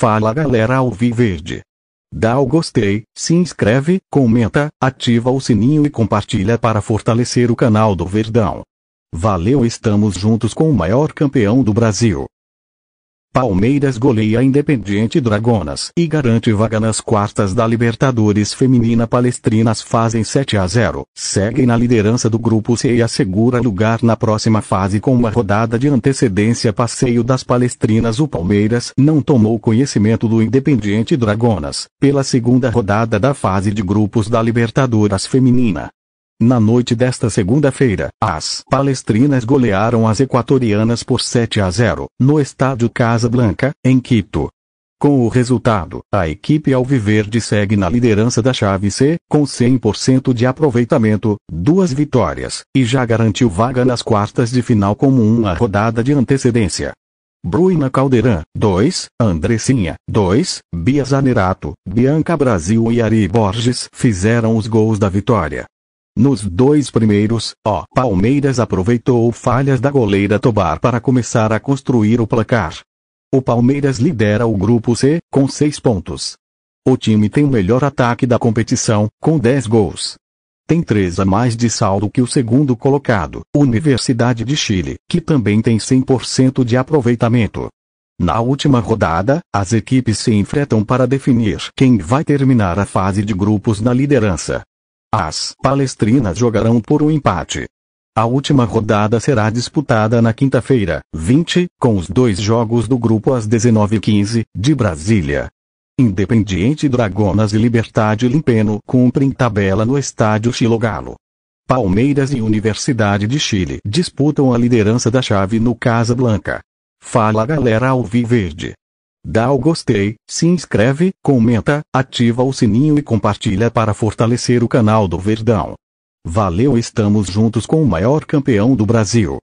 Fala galera Viverde. Dá o gostei, se inscreve, comenta, ativa o sininho e compartilha para fortalecer o canal do Verdão. Valeu, estamos juntos com o maior campeão do Brasil. Palmeiras goleia Independiente Dragonas e garante vaga nas quartas da Libertadores Feminina Palestrinas fazem 7 a 0. Seguem na liderança do grupo C e assegura lugar na próxima fase com uma rodada de antecedência passeio das Palestrinas. O Palmeiras não tomou conhecimento do Independiente Dragonas pela segunda rodada da fase de grupos da Libertadores Feminina. Na noite desta segunda-feira, as palestrinas golearam as equatorianas por 7 a 0, no estádio Casa Blanca, em Quito. Com o resultado, a equipe alviverde segue na liderança da chave C, com 100% de aproveitamento, duas vitórias, e já garantiu vaga nas quartas de final com uma rodada de antecedência. Bruna Caldeirão, 2, Andressinha, 2, Bia Zanerato, Bianca Brasil e Ari Borges fizeram os gols da vitória. Nos dois primeiros, o Palmeiras aproveitou falhas da goleira Tobar para começar a construir o placar. O Palmeiras lidera o grupo C, com 6 pontos. O time tem o melhor ataque da competição, com 10 gols. Tem 3 a mais de saldo que o segundo colocado, Universidade de Chile, que também tem 100% de aproveitamento. Na última rodada, as equipes se enfrentam para definir quem vai terminar a fase de grupos na liderança. As palestrinas jogarão por um empate. A última rodada será disputada na quinta-feira, 20, com os dois jogos do grupo às 19h15, de Brasília. Independiente Dragonas e Libertad Limpeno cumprem tabela no estádio Chilogalo. Palmeiras e Universidade de Chile disputam a liderança da chave no Casa Blanca. Fala galera ao Viverde. Dá o gostei, se inscreve, comenta, ativa o sininho e compartilha para fortalecer o canal do Verdão. Valeu, estamos juntos com o maior campeão do Brasil.